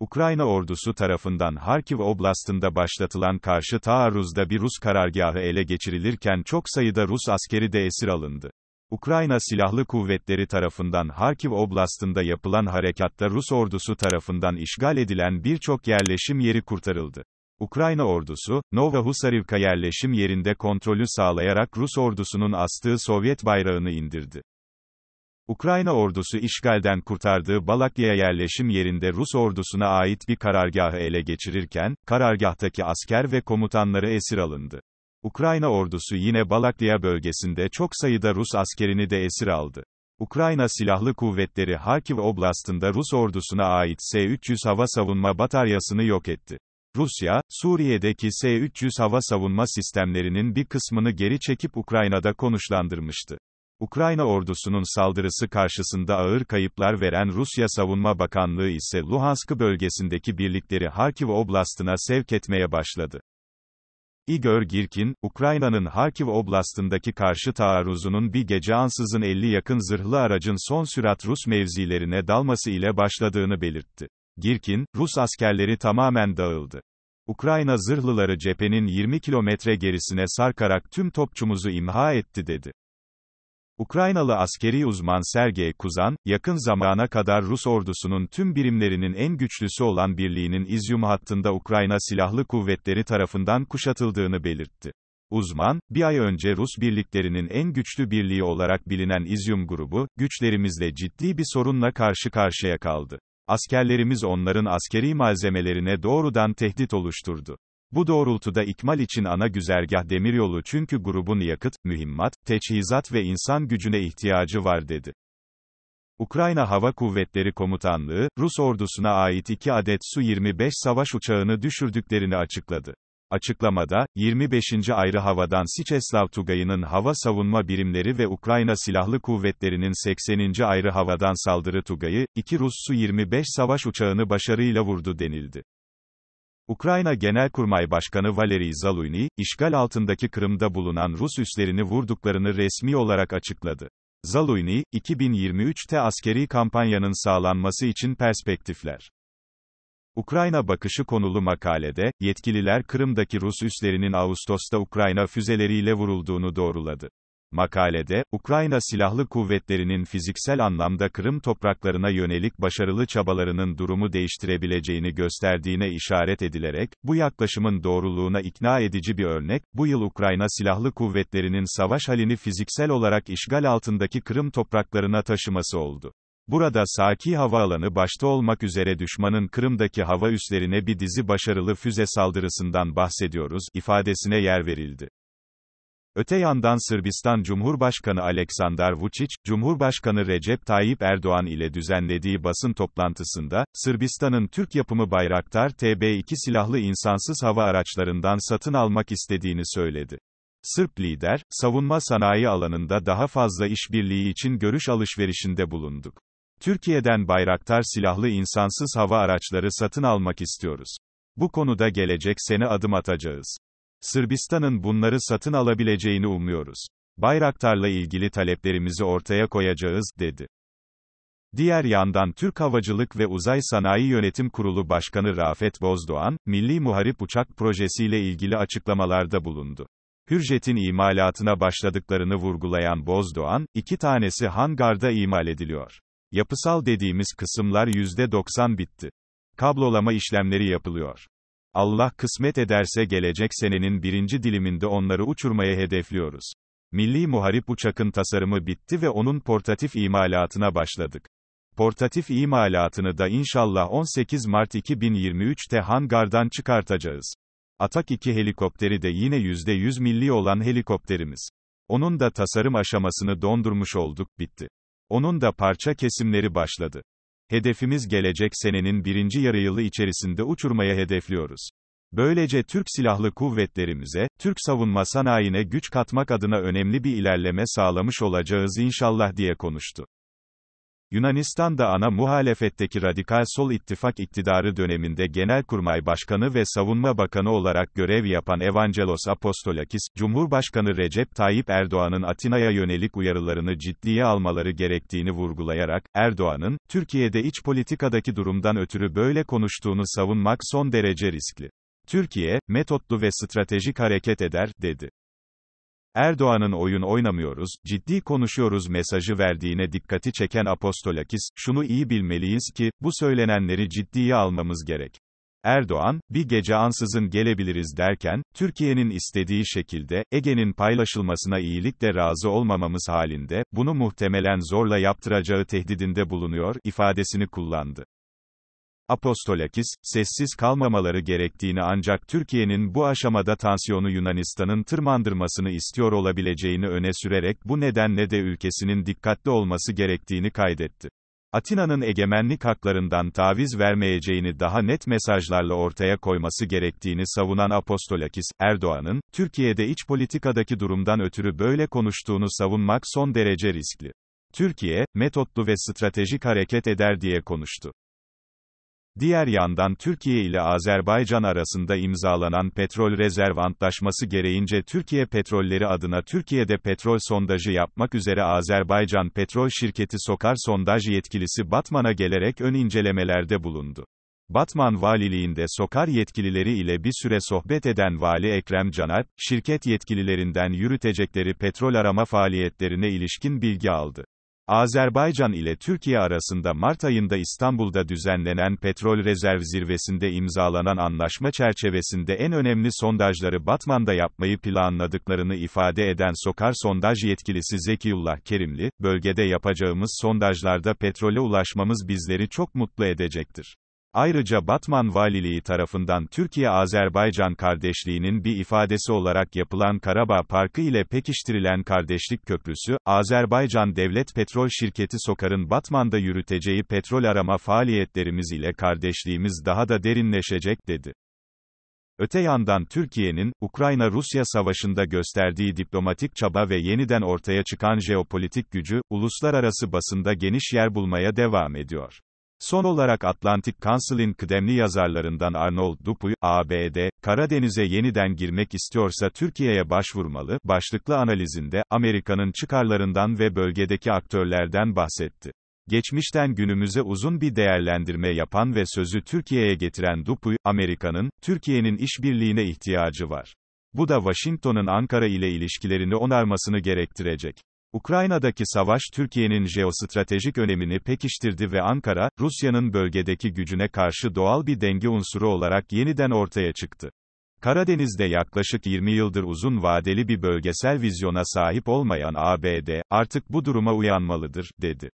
Ukrayna ordusu tarafından Harkiv Oblastı'nda başlatılan karşı taarruzda bir Rus karargahı ele geçirilirken çok sayıda Rus askeri de esir alındı. Ukrayna Silahlı Kuvvetleri tarafından Harkiv Oblastı'nda yapılan harekatta Rus ordusu tarafından işgal edilen birçok yerleşim yeri kurtarıldı. Ukrayna ordusu, Nova Husarivka yerleşim yerinde kontrolü sağlayarak Rus ordusunun astığı Sovyet bayrağını indirdi. Ukrayna ordusu işgalden kurtardığı Balakya yerleşim yerinde Rus ordusuna ait bir karargahı ele geçirirken, karargahtaki asker ve komutanları esir alındı. Ukrayna ordusu yine Balakya bölgesinde çok sayıda Rus askerini de esir aldı. Ukrayna Silahlı Kuvvetleri Harkiv Oblastında Rus ordusuna ait S-300 hava savunma bataryasını yok etti. Rusya, Suriye'deki S-300 hava savunma sistemlerinin bir kısmını geri çekip Ukrayna'da konuşlandırmıştı. Ukrayna ordusunun saldırısı karşısında ağır kayıplar veren Rusya Savunma Bakanlığı ise Luhansk bölgesindeki birlikleri Harkiv Oblastına sevk etmeye başladı. Igor Girkin, Ukrayna'nın Harkiv Oblastındaki karşı taarruzunun bir gece ansızın 50 yakın zırhlı aracın son sürat Rus mevzilerine dalması ile başladığını belirtti. Girkin, Rus askerleri tamamen dağıldı. Ukrayna zırhlıları cephenin 20 kilometre gerisine sarkarak tüm topçumuzu imha etti dedi. Ukraynalı askeri uzman Sergey Kuzan, yakın zamana kadar Rus ordusunun tüm birimlerinin en güçlüsü olan birliğinin İzyum hattında Ukrayna Silahlı Kuvvetleri tarafından kuşatıldığını belirtti. Uzman, bir ay önce Rus birliklerinin en güçlü birliği olarak bilinen İzyum grubu, güçlerimizle ciddi bir sorunla karşı karşıya kaldı. Askerlerimiz onların askeri malzemelerine doğrudan tehdit oluşturdu. Bu doğrultuda ikmal için ana güzergah demiryolu çünkü grubun yakıt, mühimmat, teçhizat ve insan gücüne ihtiyacı var dedi. Ukrayna Hava Kuvvetleri Komutanlığı, Rus ordusuna ait 2 adet Su-25 savaş uçağını düşürdüklerini açıkladı. Açıklamada, 25. Ayrı Havadan Siçeslav Tugayı'nın hava savunma birimleri ve Ukrayna Silahlı Kuvvetleri'nin 80. Ayrı Havadan Saldırı Tugayı, iki Rus Su-25 savaş uçağını başarıyla vurdu denildi. Ukrayna Genelkurmay Başkanı Valeri Zaluyny, işgal altındaki Kırım'da bulunan Rus üslerini vurduklarını resmi olarak açıkladı. Zaluyny, 2023'te askeri kampanyanın sağlanması için perspektifler. Ukrayna bakışı konulu makalede, yetkililer Kırım'daki Rus üslerinin Ağustos'ta Ukrayna füzeleriyle vurulduğunu doğruladı. Makalede, Ukrayna Silahlı Kuvvetleri'nin fiziksel anlamda Kırım topraklarına yönelik başarılı çabalarının durumu değiştirebileceğini gösterdiğine işaret edilerek, bu yaklaşımın doğruluğuna ikna edici bir örnek, bu yıl Ukrayna Silahlı Kuvvetleri'nin savaş halini fiziksel olarak işgal altındaki Kırım topraklarına taşıması oldu. Burada Saki Havaalanı başta olmak üzere düşmanın Kırım'daki hava üslerine bir dizi başarılı füze saldırısından bahsediyoruz ifadesine yer verildi. Öte yandan Sırbistan Cumhurbaşkanı Aleksandar Vučić, Cumhurbaşkanı Recep Tayyip Erdoğan ile düzenlediği basın toplantısında, Sırbistan'ın Türk yapımı Bayraktar TB2 silahlı insansız hava araçlarından satın almak istediğini söyledi. Sırp lider, savunma sanayi alanında daha fazla işbirliği için görüş alışverişinde bulunduk. Türkiye'den Bayraktar silahlı insansız hava araçları satın almak istiyoruz. Bu konuda gelecek sene adım atacağız. Sırbistan'ın bunları satın alabileceğini umuyoruz. Bayraktar'la ilgili taleplerimizi ortaya koyacağız, dedi. Diğer yandan Türk Havacılık ve Uzay Sanayi Yönetim Kurulu Başkanı Rafet Bozdoğan, Milli Muharip Uçak Projesi ile ilgili açıklamalarda bulundu. Hürjet'in imalatına başladıklarını vurgulayan Bozdoğan, iki tanesi hangarda imal ediliyor. Yapısal dediğimiz kısımlar %90 bitti. Kablolama işlemleri yapılıyor. Allah kısmet ederse gelecek senenin birinci diliminde onları uçurmaya hedefliyoruz. Milli Muharip Uçak'ın tasarımı bitti ve onun portatif imalatına başladık. Portatif imalatını da inşallah 18 Mart 2023'te hangardan çıkartacağız. Atak 2 helikopteri de yine %100 milli olan helikopterimiz. Onun da tasarım aşamasını dondurmuş olduk, bitti. Onun da parça kesimleri başladı. Hedefimiz gelecek senenin birinci yarıyılı içerisinde uçurmaya hedefliyoruz. Böylece Türk Silahlı Kuvvetlerimize, Türk savunma sanayine güç katmak adına önemli bir ilerleme sağlamış olacağız inşallah diye konuştu. Yunanistan'da ana muhalefetteki radikal sol ittifak iktidarı döneminde Genelkurmay Başkanı ve Savunma Bakanı olarak görev yapan Evangelos Apostolakis, Cumhurbaşkanı Recep Tayyip Erdoğan'ın Atina'ya yönelik uyarılarını ciddiye almaları gerektiğini vurgulayarak, Erdoğan'ın, Türkiye'de iç politikadaki durumdan ötürü böyle konuştuğunu savunmak son derece riskli. Türkiye, metotlu ve stratejik hareket eder, dedi. Erdoğan'ın oyun oynamıyoruz, ciddi konuşuyoruz mesajı verdiğine dikkati çeken Apostolakis, şunu iyi bilmeliyiz ki, bu söylenenleri ciddiye almamız gerek. Erdoğan, bir gece ansızın gelebiliriz derken, Türkiye'nin istediği şekilde, Ege'nin paylaşılmasına iyilikle razı olmamamız halinde, bunu muhtemelen zorla yaptıracağı tehdidinde bulunuyor, ifadesini kullandı. Apostolakis, sessiz kalmamaları gerektiğini ancak Türkiye'nin bu aşamada tansiyonu Yunanistan'ın tırmandırmasını istiyor olabileceğini öne sürerek bu nedenle de ülkesinin dikkatli olması gerektiğini kaydetti. Atina'nın egemenlik haklarından taviz vermeyeceğini daha net mesajlarla ortaya koyması gerektiğini savunan Apostolakis, Erdoğan'ın, Türkiye'de iç politikadaki durumdan ötürü böyle konuştuğunu savunmak son derece riskli. Türkiye, metotlu ve stratejik hareket eder diye konuştu. Diğer yandan Türkiye ile Azerbaycan arasında imzalanan petrol rezerv antlaşması gereğince Türkiye Petrolleri adına Türkiye'de petrol sondajı yapmak üzere Azerbaycan Petrol Şirketi Sokar Sondaj yetkilisi Batman'a gelerek ön incelemelerde bulundu. Batman Valiliğinde sokar yetkilileri ile bir süre sohbet eden Vali Ekrem Canalp, şirket yetkililerinden yürütecekleri petrol arama faaliyetlerine ilişkin bilgi aldı. Azerbaycan ile Türkiye arasında Mart ayında İstanbul'da düzenlenen petrol rezerv zirvesinde imzalanan anlaşma çerçevesinde en önemli sondajları Batman'da yapmayı planladıklarını ifade eden Sokar sondaj yetkilisi Zekiullah Kerimli, bölgede yapacağımız sondajlarda petrole ulaşmamız bizleri çok mutlu edecektir. Ayrıca Batman Valiliği tarafından Türkiye-Azerbaycan kardeşliğinin bir ifadesi olarak yapılan Karabağ Parkı ile pekiştirilen Kardeşlik Köprüsü, Azerbaycan Devlet Petrol Şirketi Sokar'ın Batman'da yürüteceği petrol arama faaliyetlerimiz ile kardeşliğimiz daha da derinleşecek dedi. Öte yandan Türkiye'nin, Ukrayna-Rusya savaşında gösterdiği diplomatik çaba ve yeniden ortaya çıkan jeopolitik gücü, uluslararası basında geniş yer bulmaya devam ediyor. Son olarak Atlantic Council'in kıdemli yazarlarından Arnold Dupuy, ABD, Karadeniz'e yeniden girmek istiyorsa Türkiye'ye başvurmalı, başlıklı analizinde, Amerika'nın çıkarlarından ve bölgedeki aktörlerden bahsetti. Geçmişten günümüze uzun bir değerlendirme yapan ve sözü Türkiye'ye getiren Dupuy, Amerika'nın, Türkiye'nin işbirliğine ihtiyacı var. Bu da Washington'ın Ankara ile ilişkilerini onarmasını gerektirecek. Ukrayna'daki savaş Türkiye'nin jeostratejik önemini pekiştirdi ve Ankara, Rusya'nın bölgedeki gücüne karşı doğal bir denge unsuru olarak yeniden ortaya çıktı. Karadeniz'de yaklaşık 20 yıldır uzun vadeli bir bölgesel vizyona sahip olmayan ABD, artık bu duruma uyanmalıdır, dedi.